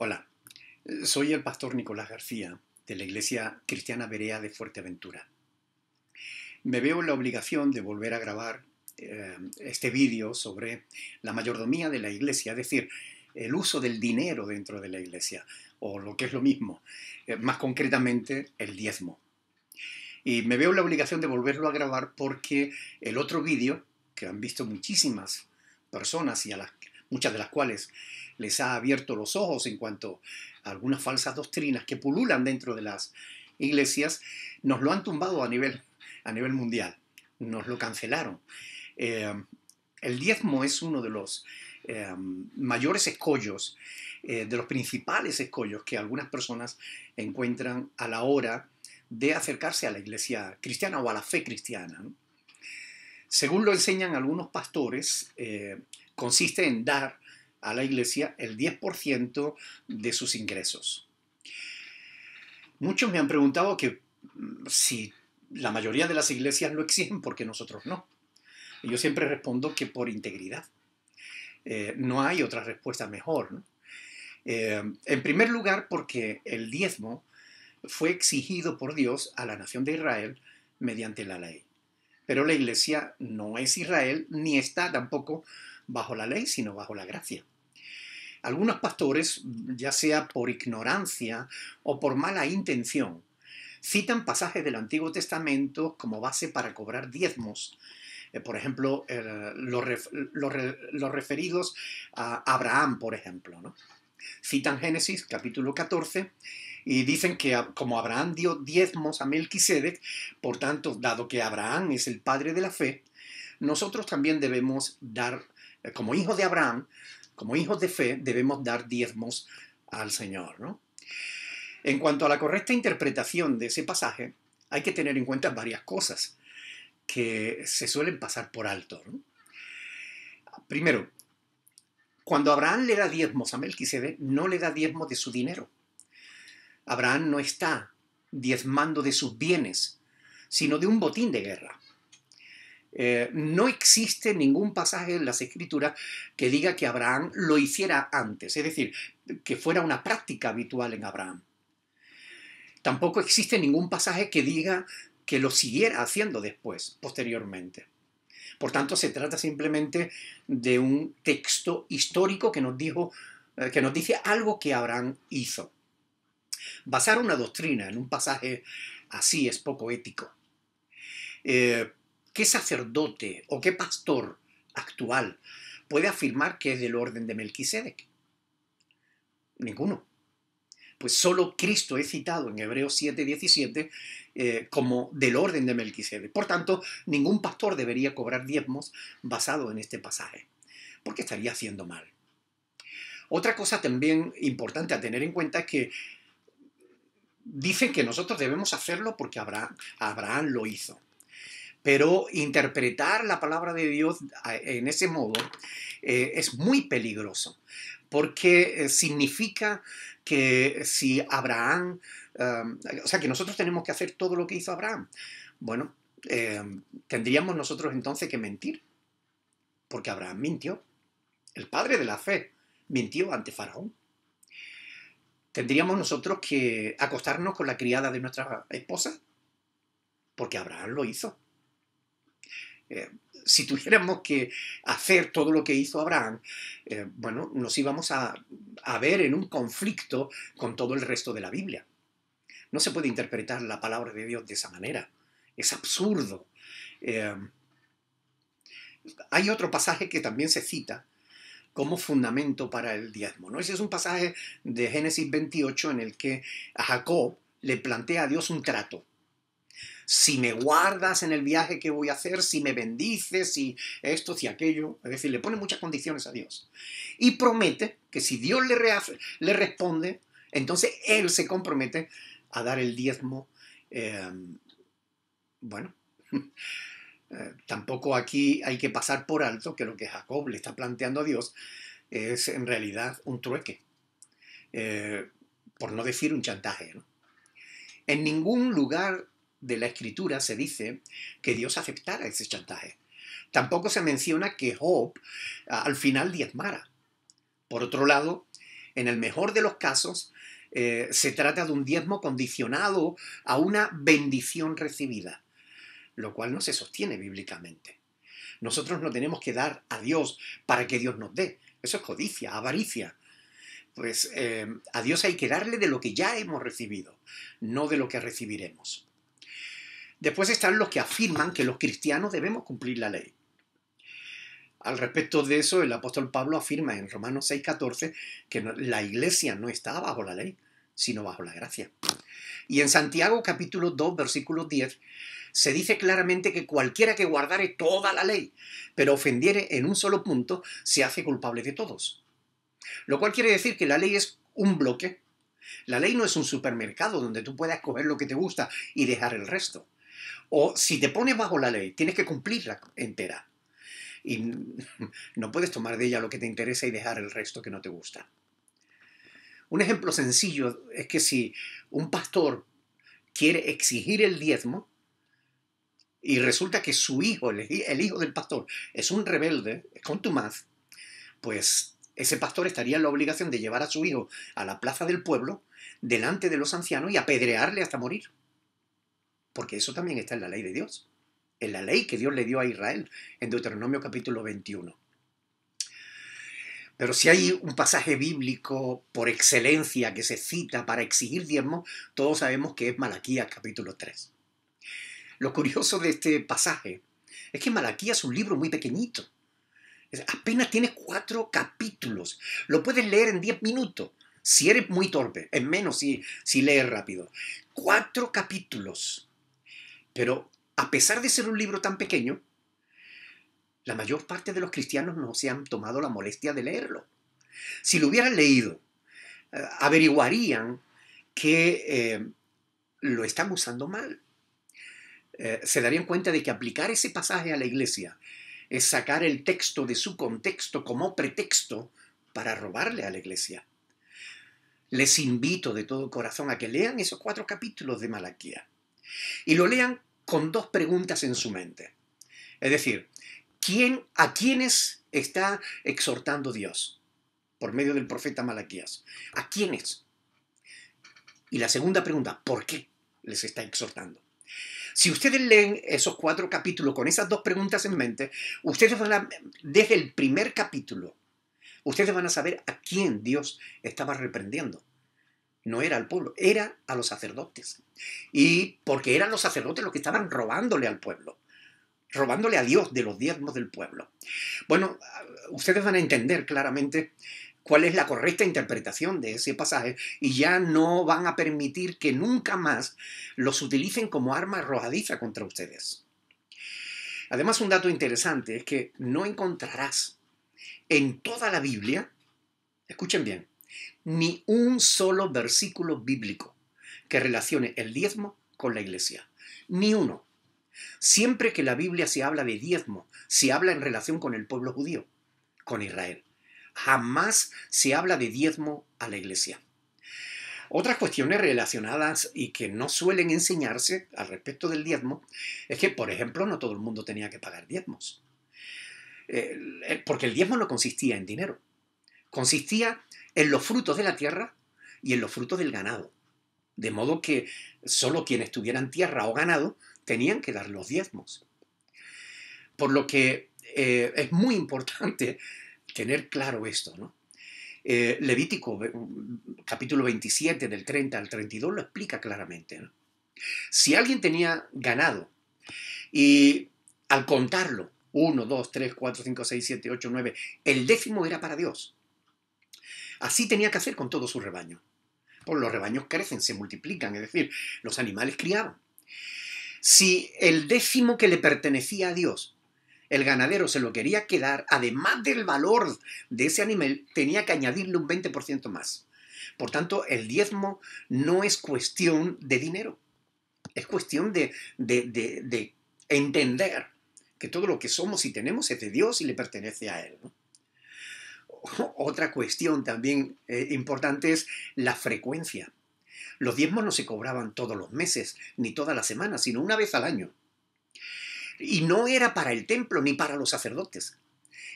Hola, soy el pastor Nicolás García de la Iglesia Cristiana Berea de Fuerteventura. Me veo en la obligación de volver a grabar eh, este vídeo sobre la mayordomía de la Iglesia, es decir, el uso del dinero dentro de la Iglesia, o lo que es lo mismo, eh, más concretamente el diezmo. Y me veo en la obligación de volverlo a grabar porque el otro vídeo, que han visto muchísimas personas y a las muchas de las cuales les ha abierto los ojos en cuanto a algunas falsas doctrinas que pululan dentro de las iglesias, nos lo han tumbado a nivel, a nivel mundial, nos lo cancelaron. Eh, el diezmo es uno de los eh, mayores escollos, eh, de los principales escollos que algunas personas encuentran a la hora de acercarse a la iglesia cristiana o a la fe cristiana. Según lo enseñan algunos pastores, consiste en dar a la iglesia el 10% de sus ingresos. Muchos me han preguntado que mm, si la mayoría de las iglesias lo exigen, porque nosotros no? yo siempre respondo que por integridad. Eh, no hay otra respuesta mejor. Eh, en primer lugar, porque el diezmo fue exigido por Dios a la nación de Israel mediante la ley. Pero la iglesia no es Israel ni está tampoco bajo la ley, sino bajo la gracia. Algunos pastores, ya sea por ignorancia o por mala intención, citan pasajes del Antiguo Testamento como base para cobrar diezmos. Eh, por ejemplo, eh, los, referidos a Abraham, por ejemplo. ¿no? Citan Génesis capítulo 14 y dicen que como Abraham dio diezmos a Melquisedec, por tanto, dado que Abraham es el padre de la fe, nosotros también debemos dar eh, como hijos de Abraham, como hijos de fe, debemos dar diezmos al Señor. En cuanto a la correcta interpretación de ese pasaje, hay que tener en cuenta varias cosas que se suelen pasar por alto. Primero, cuando Abraham le da diezmos a Melquisedec, no le da diezmos de su dinero. Abraham no está diezmando de sus bienes, sino de un botín de guerra. Eh, no existe ningún pasaje en las escrituras que diga que Abraham lo hiciera antes, es decir, que fuera una práctica habitual en Abraham. Tampoco existe ningún pasaje que diga que lo siguiera haciendo después, posteriormente. Por tanto, se trata simplemente de un texto histórico que nos, dijo, eh, que nos dice algo que Abraham hizo. Basar una doctrina en un pasaje así es poco ético. Eh, ¿Qué sacerdote o qué pastor actual puede afirmar que es del orden de Melquisedec? Ninguno. Pues solo Cristo es citado en Hebreos 7.17 eh, como del orden de Melquisedec. Por tanto, ningún pastor debería cobrar diezmos basado en este pasaje, porque estaría haciendo mal. Otra cosa también importante a tener en cuenta es que dicen que nosotros debemos hacerlo porque Abraham lo hizo pero interpretar la palabra de Dios en ese modo eh, es muy peligroso, porque eh, significa que si Abraham, um, o sea, que nosotros tenemos que hacer todo lo que hizo Abraham, bueno, eh, tendríamos nosotros entonces que mentir, porque Abraham mintió, el padre de la fe mintió ante Faraón. Tendríamos nosotros que acostarnos con la criada de nuestra esposa, porque Abraham lo hizo. Eh, si tuviéramos que hacer todo lo que hizo Abraham, eh, bueno, nos íbamos a, ver en un conflicto con todo el resto de la Biblia. No se puede interpretar la palabra de Dios de esa manera. Es absurdo. Eh, hay otro pasaje que también se cita como fundamento para el diezmo. Ese es un pasaje de Génesis 28 en el que a Jacob le plantea a Dios un trato si me guardas en el viaje que voy a hacer, si me bendices, si esto, si aquello. Es decir, le pone muchas condiciones a Dios. Y promete que si Dios le, le responde, entonces Él se compromete a dar el diezmo. Em, bueno. Eh, tampoco aquí hay que pasar por alto que lo que Jacob le está planteando a Dios es en realidad un trueque, eh, por no decir un chantaje. En ningún lugar de la Escritura se dice que Dios aceptara ese chantaje. Tampoco se menciona que Job al final diezmara. Por otro lado, en el mejor de los casos, eh, se trata de un diezmo condicionado a una bendición recibida, lo cual no se sostiene bíblicamente. Nosotros no tenemos que dar a Dios para que Dios nos dé. Eso es codicia, avaricia. Pues eh, a Dios hay que darle de lo que ya hemos recibido, no de lo que recibiremos. Después están los que afirman que los cristianos debemos cumplir la ley. Al respecto de eso, el apóstol Pablo afirma en Romanos 6:14 que la iglesia no está bajo la ley, sino bajo la gracia. Y en Santiago capítulo 2, versículo 10, se dice claramente que cualquiera que guardare toda la ley, pero ofendiere en un solo punto, se hace culpable de todos. Lo cual quiere decir que la ley es un bloque. La ley no es un supermercado donde tú puedas coger lo que te gusta y dejar el resto. O si te pones bajo la ley, tienes que cumplirla entera. Y no puedes tomar de ella lo que te interesa y dejar el resto que no te gusta. Un ejemplo sencillo es que si un pastor quiere exigir el diezmo y resulta que su hijo, el hijo del pastor, es un rebelde, es contumaz, pues ese pastor estaría en la obligación de llevar a su hijo a la plaza del pueblo delante de los ancianos y apedrearle hasta morir. Porque eso también está en la ley de Dios, en la ley que Dios le dio a Israel, en Deuteronomio capítulo 21. Pero si hay un pasaje bíblico por excelencia que se cita para exigir diezmos, todos sabemos que es Malaquías capítulo 3. Lo curioso de este pasaje es que Malaquías es un libro muy pequeñito. Apenas tiene cuatro capítulos. Lo puedes leer en diez minutos. Si eres muy torpe, en menos si, si lees rápido. Cuatro capítulos. Pero a pesar de ser un libro tan pequeño, la mayor parte de los cristianos no se han tomado la molestia de leerlo. Si lo hubieran leído, eh, averiguarían que eh, lo están usando mal. Eh, se darían cuenta de que aplicar ese pasaje a la iglesia es sacar el texto de su contexto como pretexto para robarle a la iglesia. Les invito de todo corazón a que lean esos cuatro capítulos de Malaquía y lo lean con dos preguntas en su mente. Es decir, ¿quién, ¿a quiénes está exhortando Dios? Por medio del profeta Malaquías. ¿A quiénes? Y la segunda pregunta, ¿por qué les está exhortando? Si ustedes leen esos cuatro capítulos con esas dos preguntas en mente, ustedes van desde el primer capítulo, ustedes van a saber a quién Dios estaba reprendiendo no era al pueblo, era a los sacerdotes. Y porque eran los sacerdotes los que estaban robándole al pueblo, robándole a Dios de los diezmos del pueblo. Bueno, ah, ustedes van a entender claramente cuál es la correcta interpretación de ese pasaje y ya no van a permitir que nunca más los utilicen como arma arrojadiza contra ustedes. Además, un dato interesante es que no encontrarás en toda la Biblia, escuchen bien, ni un solo versículo bíblico que relacione el diezmo con la iglesia. Ni uno. Siempre que la Biblia se habla de diezmo, se habla en relación con el pueblo judío, con Israel. Jamás se habla de diezmo a la iglesia. Otras cuestiones relacionadas y que no suelen enseñarse al respecto del diezmo es que, por ejemplo, no todo el mundo tenía que pagar diezmos. Eh, porque el diezmo no consistía en dinero, consistía en los frutos de la tierra y en los frutos del ganado. De modo que solo quienes tuvieran tierra o ganado tenían que dar los diezmos. Por lo que eh, es muy importante tener claro esto, eh, Levítico capítulo 27 del 30 al 32 lo explica claramente. Si alguien tenía ganado y al contarlo, 1, 2, 3, 4, 5, 6, 7, 8, 9, el décimo era para Dios. Así tenía que hacer con todo su rebaño. Pues los rebaños crecen, se multiplican, es decir, los animales criaban. Si el décimo que le pertenecía a Dios, el ganadero se lo quería quedar, además del valor de ese animal, tenía que añadirle un 20% más. Por tanto, el diezmo no es cuestión de dinero, es cuestión de, entender que todo lo que somos y tenemos es de Dios y le pertenece a Él. otra cuestión también eh, importante es la frecuencia. Los diezmos no se cobraban todos los meses, ni todas las semanas, sino una vez al año. Y no era para el templo ni para los sacerdotes.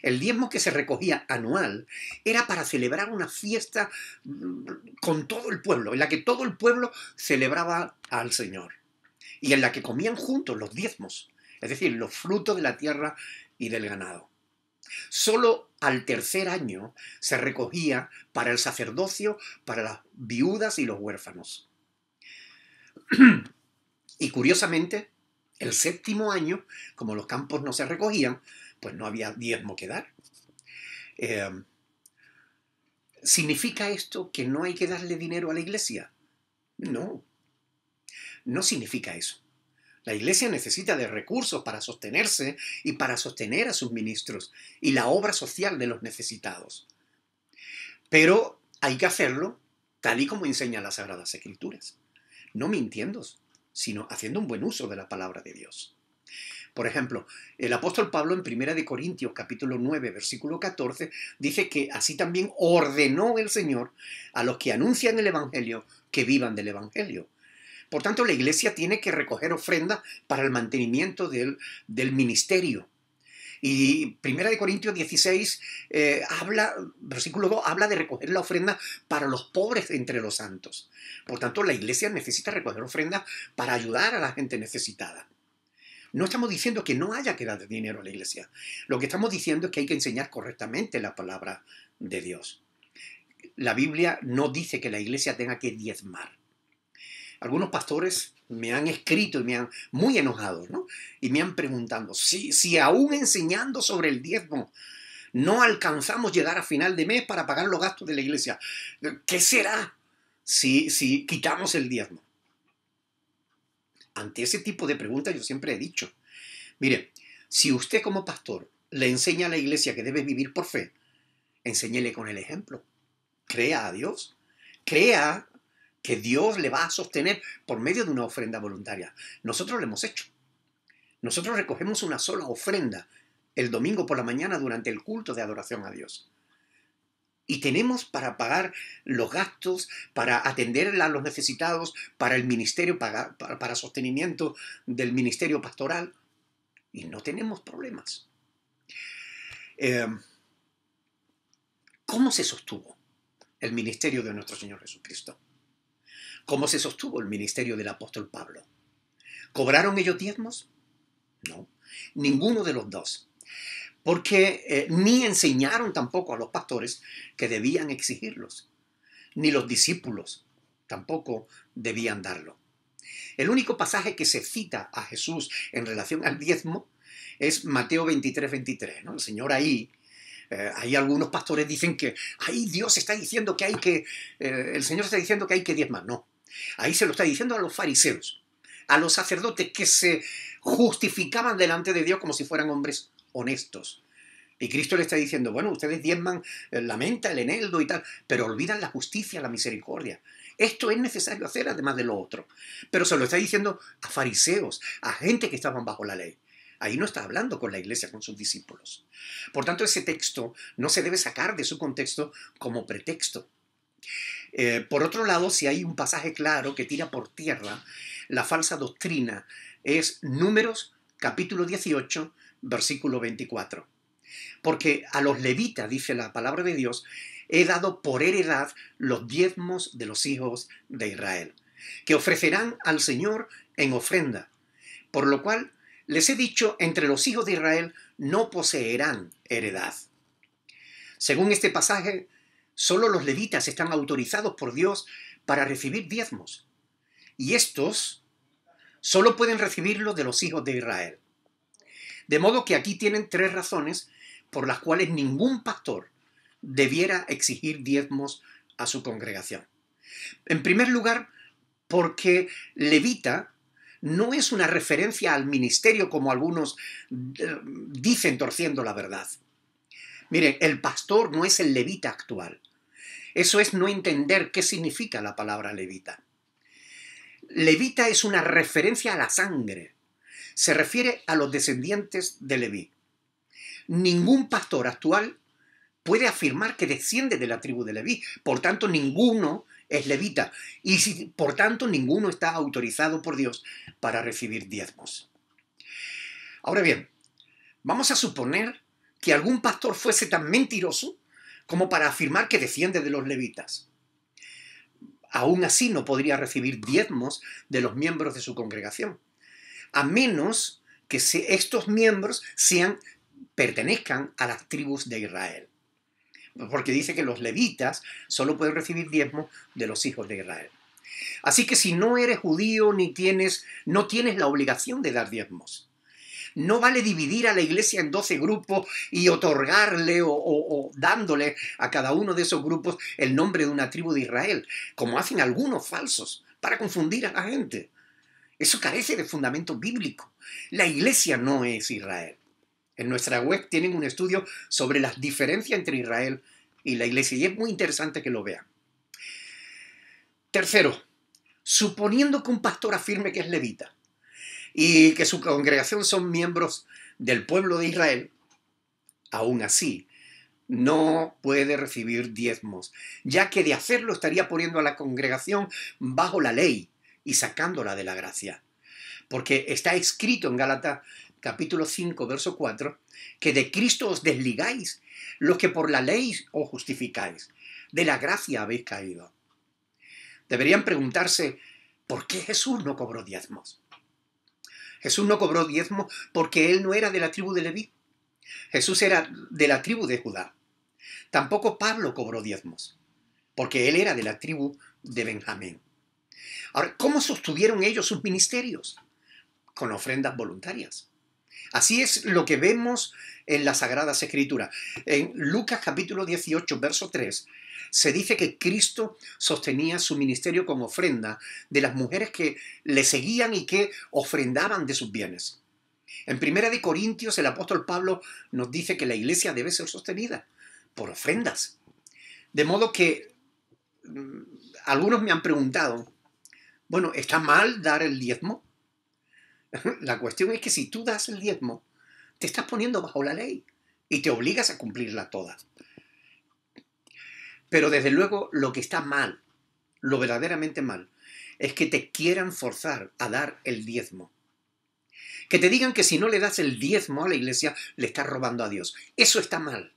El diezmo que se recogía anual era para celebrar una fiesta mm, con todo el pueblo, en la que todo el pueblo celebraba al Señor y en la que comían juntos los diezmos, es decir, los frutos de la tierra y del ganado. Solo al tercer año se recogía para el sacerdocio, para las viudas y los huérfanos. y curiosamente, el séptimo año, como los campos no se recogían, pues no había diezmo que dar. Em, ¿Significa esto que no hay que darle dinero a la iglesia? No, no significa eso. La iglesia necesita de recursos para sostenerse y para sostener a sus ministros y la obra social de los necesitados. Pero hay que hacerlo tal y como enseñan las Sagradas Escrituras, no mintiendo, sino haciendo un buen uso de la palabra de Dios. Por ejemplo, el apóstol Pablo en 1 Corintios capítulo 9 versículo 14 dice que así también ordenó el Señor a los que anuncian el Evangelio que vivan del Evangelio. Por tanto, la iglesia tiene que recoger ofrenda para el mantenimiento del, ministerio. Y 1 de Corintios 16 eh, habla, versículo 2, habla de recoger la ofrenda para los pobres entre los santos. Por tanto, la iglesia necesita recoger ofrenda para ayudar a la gente necesitada. No estamos diciendo que no haya que dar dinero a la iglesia. Lo que estamos diciendo es que hay que enseñar correctamente la palabra de Dios. La Biblia no dice que la iglesia tenga que diezmar algunos pastores me han escrito y me han muy enojado, ¿no? Y me han preguntado, si, si aún enseñando sobre el diezmo no alcanzamos llegar a final de mes para pagar los gastos de la iglesia, ¿qué será si, si quitamos el diezmo? Ante ese tipo de preguntas yo siempre he dicho, mire, si usted como pastor le enseña a la iglesia que debe vivir por fe, enséñele con el ejemplo. Crea a Dios. Crea que Dios le va a sostener por medio de una ofrenda voluntaria. Nosotros lo hemos hecho. Nosotros recogemos una sola ofrenda el domingo por la mañana durante el culto de adoración a Dios. Y tenemos para pagar los gastos, para atender a los necesitados, para el ministerio, para, para sostenimiento del ministerio pastoral. Y no tenemos problemas. Eh, ¿Cómo se sostuvo el ministerio de nuestro Señor Jesucristo? ¿Cómo se sostuvo el ministerio del apóstol Pablo? ¿Cobraron ellos diezmos? No, ninguno de los dos. Porque eh, ni enseñaron tampoco a los pastores que debían exigirlos, ni los discípulos tampoco debían darlo. El único pasaje que se cita a Jesús en relación al diezmo es Mateo 23, 23. ¿no? El Señor ahí, eh, hay algunos pastores dicen que ahí Dios está diciendo que hay que, eh, el Señor está diciendo que hay que diezmar. No, Ahí se lo está diciendo a los fariseos, a los sacerdotes que se justificaban delante de Dios como si fueran hombres honestos. Y Cristo le está diciendo, bueno, ustedes diezman eh, la menta, el eneldo y tal, pero olvidan la justicia, la misericordia. Esto es necesario hacer además de lo otro. Pero se lo está diciendo a fariseos, a gente que estaban bajo la ley. Ahí no está hablando con la iglesia, con sus discípulos. Por tanto, ese texto no se debe sacar de su contexto como pretexto. Eh, por otro lado, si hay un pasaje claro que tira por tierra la falsa doctrina, es Números capítulo 18, versículo 24. Porque a los levitas, dice la palabra de Dios, he dado por heredad los diezmos de los hijos de Israel, que ofrecerán al Señor en ofrenda. Por lo cual les he dicho, entre los hijos de Israel no poseerán heredad. Según este pasaje, Solo los levitas están autorizados por Dios para recibir diezmos. Y estos solo pueden recibirlo de los hijos de Israel. De modo que aquí tienen tres razones por las cuales ningún pastor debiera exigir diezmos a su congregación. En primer lugar, porque levita no es una referencia al ministerio como algunos eh, dicen torciendo la verdad. Miren, el pastor no es el levita actual. Eso es no entender qué significa la palabra levita. Levita es una referencia a la sangre. Se refiere a los descendientes de Leví. Ningún pastor actual puede afirmar que desciende de la tribu de Leví. Por tanto, ninguno es levita. Y por tanto, ninguno está autorizado por Dios para recibir diezmos. Ahora bien, vamos a suponer que algún pastor fuese tan mentiroso como para afirmar que defiende de los levitas. Aún así no podría recibir diezmos de los miembros de su congregación, a menos que estos miembros sean, pertenezcan a las tribus de Israel. Porque dice que los levitas solo pueden recibir diezmos de los hijos de Israel. Así que si no eres judío ni tienes, no tienes la obligación de dar diezmos. No vale dividir a la iglesia en 12 grupos y otorgarle o, dándole a cada uno de esos grupos el nombre de una tribu de Israel, como hacen algunos falsos, para confundir a la gente. Eso carece de fundamento bíblico. La iglesia no es Israel. En nuestra web tienen un estudio sobre las diferencias entre Israel y la iglesia y es muy interesante que lo vean. Tercero, suponiendo que un pastor afirme que es levita, y que su congregación son miembros del pueblo de Israel, aún así no puede recibir diezmos, ya que de hacerlo estaría poniendo a la congregación bajo la ley y sacándola de la gracia. Porque está escrito en Gálatas capítulo 5, verso 4, que de Cristo os desligáis, los que por la ley os justificáis, de la gracia habéis caído. Deberían preguntarse, ¿por qué Jesús no cobró diezmos? Jesús no cobró diezmo porque él no era de la tribu de Leví. Jesús era de la tribu de Judá. Tampoco Pablo cobró diezmos, porque él era de la tribu de Benjamín. Ahora, ¿cómo sostuvieron ellos sus ministerios? Con ofrendas voluntarias. Así es lo que vemos en las Sagradas Escrituras. En Lucas capítulo 18, verso 3, se dice que Cristo sostenía su ministerio con ofrenda de las mujeres que le seguían y que ofrendaban de sus bienes. En Primera de Corintios el apóstol Pablo nos dice que la iglesia debe ser sostenida por ofrendas. De modo que mm, algunos me han preguntado, bueno, ¿está mal dar el diezmo? La cuestión es que si tú das el diezmo, te estás poniendo bajo la ley y te obligas a cumplirla toda. Pero desde luego lo que está mal, lo verdaderamente mal, es que te quieran forzar a dar el diezmo. Que te digan que si no le das el diezmo a la iglesia, le estás robando a Dios. Eso está mal.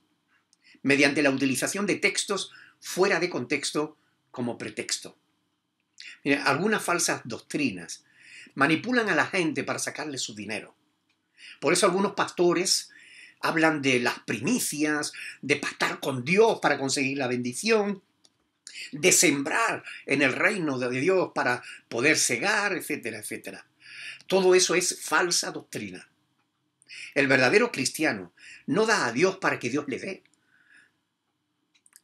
Mediante la utilización de textos fuera de contexto como pretexto. algunas falsas doctrinas manipulan a la gente para sacarle su dinero. Por eso algunos pastores hablan de las primicias, de pactar con Dios para conseguir la bendición, de sembrar en el reino de Dios para poder cegar, etcétera, etcétera. Todo eso es falsa doctrina. El verdadero cristiano no da a Dios para que Dios le dé.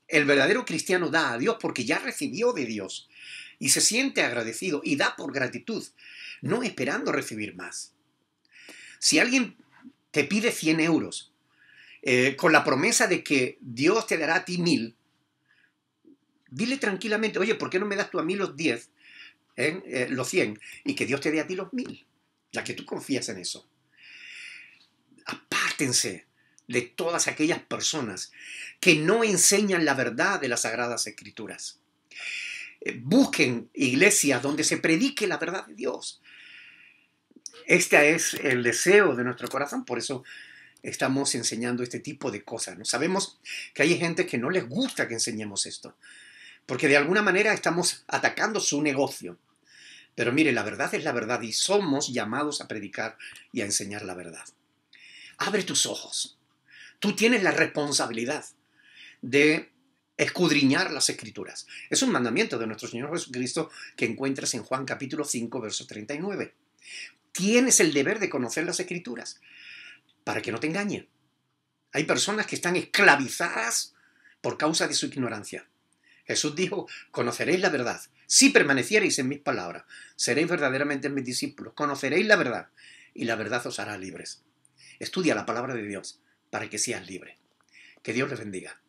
El verdadero cristiano da a Dios porque ya recibió de Dios y se siente agradecido y da por gratitud, no esperando recibir más. Si alguien te pide 100 euros eh, con la promesa de que Dios te dará a ti mil, dile tranquilamente, oye, ¿por qué no me das tú a mí los diez, eh, eh, los 100, y que Dios te dé a ti los mil, ya que tú confías en eso? Apártense de todas aquellas personas que no enseñan la verdad de las sagradas escrituras. Busquen iglesias donde se predique la verdad de Dios, este es el deseo de nuestro corazón, por eso estamos enseñando este tipo de cosas. Sabemos que hay gente que no les gusta que enseñemos esto, porque de alguna manera estamos atacando su negocio. Pero mire, la verdad es la verdad y somos llamados a predicar y a enseñar la verdad. Abre tus ojos. Tú tienes la responsabilidad de escudriñar las escrituras. Es un mandamiento de nuestro Señor Jesucristo que encuentras en Juan capítulo 5, verso 39 tienes el deber de conocer las escrituras para que no te engañen. Hay personas que están esclavizadas por causa de su ignorancia. Jesús dijo, conoceréis la verdad. Si permaneciereis en mis palabras, seréis verdaderamente mis discípulos, conoceréis la verdad y la verdad os hará libres. Estudia la palabra de Dios para que seas libre. Que Dios les bendiga.